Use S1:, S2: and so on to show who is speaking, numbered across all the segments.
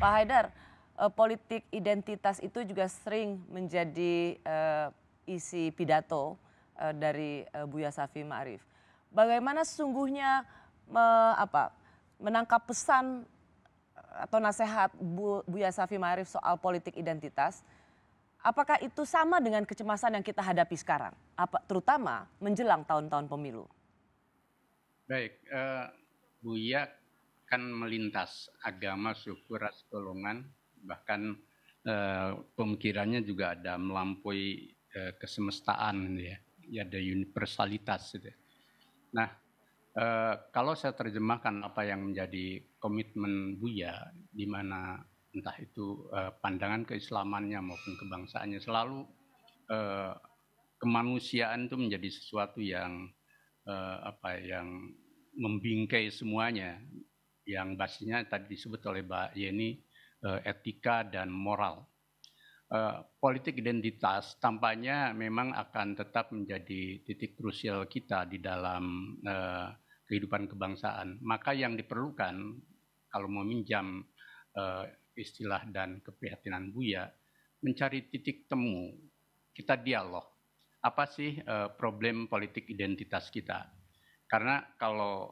S1: Pak Haidar, eh, politik identitas itu juga sering menjadi eh, isi pidato eh, dari eh, Buya Safi Ma'arif. Bagaimana sesungguhnya me, apa, menangkap pesan eh, atau nasihat Bu, Buya Safi Ma'arif soal politik identitas, apakah itu sama dengan kecemasan yang kita hadapi sekarang, apa, terutama menjelang tahun-tahun
S2: pemilu? Baik, uh, Buya akan melintas agama, suku, ras, golongan, bahkan eh, pemikirannya juga ada melampaui eh, kesemestaan gitu ya, ya ada universalitas gitu ya. Nah, eh, kalau saya terjemahkan apa yang menjadi komitmen Buya, di mana entah itu eh, pandangan keislamannya maupun kebangsaannya selalu eh, kemanusiaan itu menjadi sesuatu yang eh, apa yang membingkai semuanya yang basisnya tadi disebut oleh Mbak Yeni eh, etika dan moral. Eh, politik identitas tampaknya memang akan tetap menjadi titik krusial kita di dalam eh, kehidupan kebangsaan. Maka yang diperlukan kalau mau minjam istilah dan keprihatinan Buya, mencari titik temu, kita dialog. Apa sih problem politik identitas kita? Karena kalau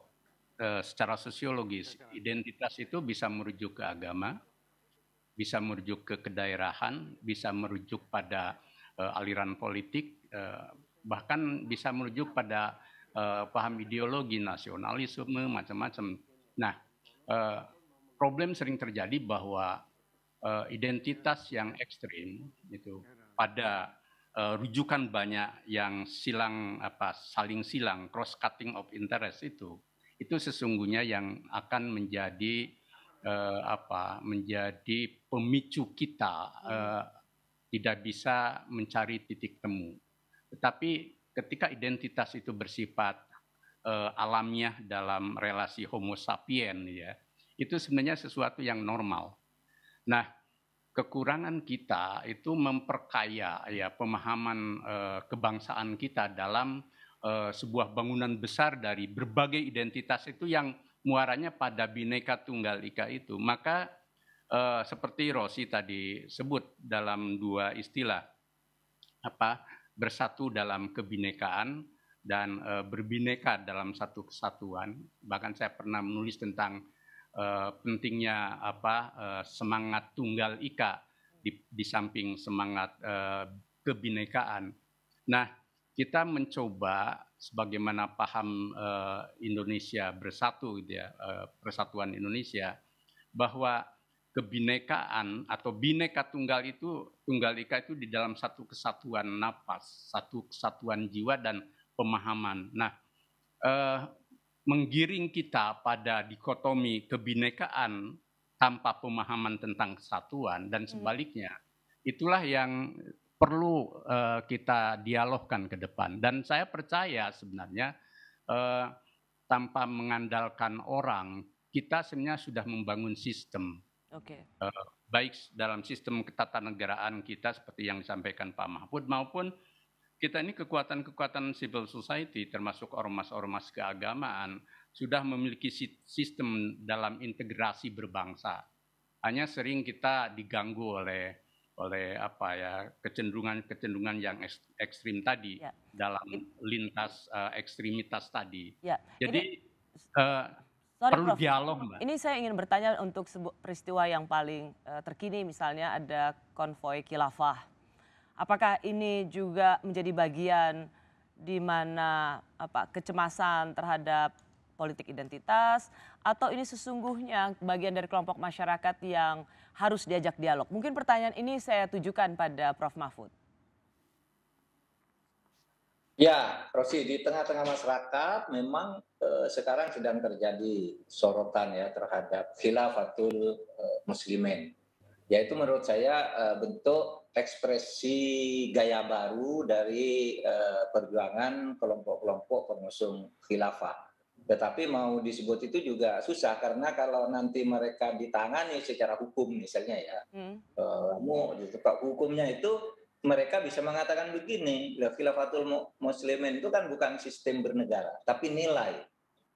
S2: Eh, secara sosiologis identitas itu bisa merujuk ke agama, bisa merujuk ke kedaerahan, bisa merujuk pada uh, aliran politik, uh, bahkan bisa merujuk pada uh, paham ideologi nasionalisme macam-macam. Nah, uh, problem sering terjadi bahwa uh, identitas yang ekstrim itu pada uh, rujukan banyak yang silang apa saling silang cross cutting of interest itu itu sesungguhnya yang akan menjadi eh, apa menjadi pemicu kita eh, tidak bisa mencari titik temu tetapi ketika identitas itu bersifat eh, alamiah dalam relasi homo sapien ya itu sebenarnya sesuatu yang normal nah kekurangan kita itu memperkaya ya pemahaman eh, kebangsaan kita dalam uh, sebuah bangunan besar dari berbagai identitas itu yang muaranya pada bineka tunggal ika itu. Maka uh, seperti Rosi tadi sebut dalam dua istilah apa bersatu dalam kebinekaan dan uh, berbineka dalam satu kesatuan. Bahkan saya pernah menulis tentang uh, pentingnya apa uh, semangat tunggal ika di, di samping semangat kebinekaan. Nah, kita mencoba sebagaimana paham uh, Indonesia bersatu gitu ya, uh, persatuan Indonesia bahwa kebinekaan atau bineka tunggal itu tunggal ika itu di dalam satu kesatuan nafas satu kesatuan jiwa dan pemahaman. Nah, uh, menggiring kita pada dikotomi kebinekaan tanpa pemahaman tentang kesatuan dan hmm. sebaliknya, itulah yang perlu uh, kita dialogkan ke depan. Dan saya percaya sebenarnya uh, tanpa mengandalkan orang, kita sebenarnya sudah membangun sistem. Oke. Okay. Uh, eh, baik dalam sistem ketatanegaraan kita seperti yang disampaikan Pak Mahfud maupun kita ini kekuatan-kekuatan civil society termasuk ormas-ormas keagamaan sudah memiliki sistem dalam integrasi berbangsa. Hanya sering kita diganggu oleh oleh apa ya kecenderungan-kecenderungan yang ekstrim tadi ya. dalam lintas uh, ekstremitas tadi.
S1: Ya. Jadi
S2: ini, uh, sorry, perlu Prof. dialog, Mbak. Ini
S1: saya ingin bertanya untuk peristiwa yang paling uh, terkini, misalnya ada konvoy kilafah. Apakah ini juga menjadi bagian di mana apa kecemasan terhadap politik identitas atau ini sesungguhnya bagian dari kelompok masyarakat yang harus diajak dialog? Mungkin pertanyaan ini saya tujukan pada Prof. Mahfud.
S3: Ya, Rosi, di tengah-tengah masyarakat memang eh, sekarang sedang terjadi sorotan ya terhadap khilafatul eh, muslimin. Yaitu menurut saya eh, bentuk ekspresi gaya baru dari eh, perjuangan kelompok-kelompok pengusung khilafah. Tetapi mau disebut itu juga susah karena kalau nanti mereka ditangani secara hukum misalnya ya, hmm. uh, e, hukumnya itu mereka bisa mengatakan begini, khilafatul muslimin itu kan bukan sistem bernegara, tapi nilai.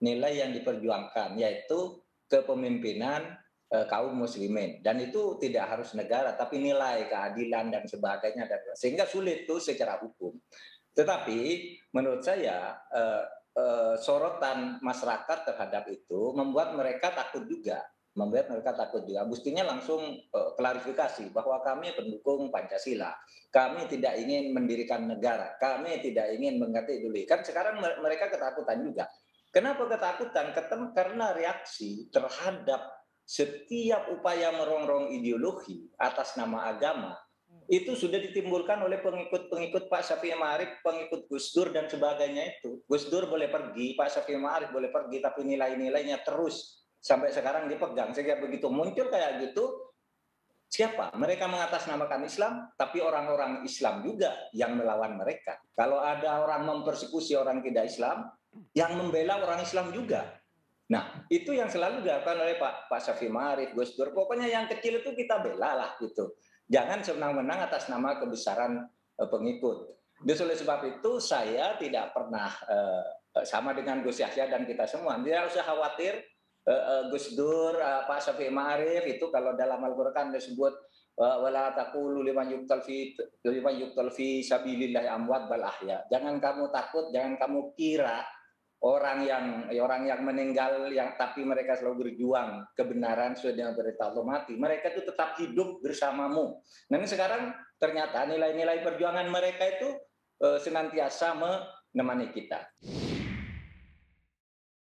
S3: Nilai yang diperjuangkan yaitu kepemimpinan uh, kaum muslimin dan itu tidak harus negara tapi nilai keadilan dan sebagainya dan sehingga sulit tuh secara hukum. Tetapi menurut saya uh, Eh, sorotan masyarakat terhadap itu membuat mereka takut juga membuat mereka takut juga. Mestinya langsung uh, klarifikasi bahwa kami pendukung Pancasila. Kami tidak ingin mendirikan negara. Kami tidak ingin mengganti dulu. Kan sekarang mereka ketakutan juga. Kenapa ketakutan? Ketem karena reaksi terhadap setiap upaya merongrong ideologi atas nama agama hmm. itu sudah ditimbulkan oleh pengikut-pengikut Pak Syafi'i Marif, pengikut Gus Dur dan sebagainya itu. Gus Dur boleh pergi, Pak Syafiq Ma'arif boleh pergi, tapi nilai-nilainya terus sampai sekarang dipegang. Sehingga begitu muncul kayak gitu, siapa? Mereka mengatasnamakan Islam, tapi orang-orang Islam juga yang melawan mereka. Kalau ada orang mempersekusi orang tidak Islam, yang membela orang Islam juga. Nah, itu yang selalu dilakukan oleh Pak, Pak Syafi Ma'arif, Gus Dur. Pokoknya yang kecil itu kita bela lah gitu. Jangan senang-menang atas nama kebesaran eh, pengikut oleh sebab itu saya tidak pernah eh, sama dengan Gus Yahya dan kita semua. Tidak usah khawatir eh, eh Gus Dur, eh, Pak Syafiq Ma'arif itu kalau dalam Al-Qur'an disebut eh, wala taqulu liman yuqtal fi liman yuqtal fi sabilillah amwat bal ahya. Jangan kamu takut, jangan kamu kira orang yang orang yang meninggal yang tapi mereka selalu berjuang kebenaran sesuai dengan berita Allah mati mereka itu tetap hidup bersamamu. Nah ini sekarang ternyata nilai-nilai perjuangan mereka itu Eh, senantiasa menemani kita.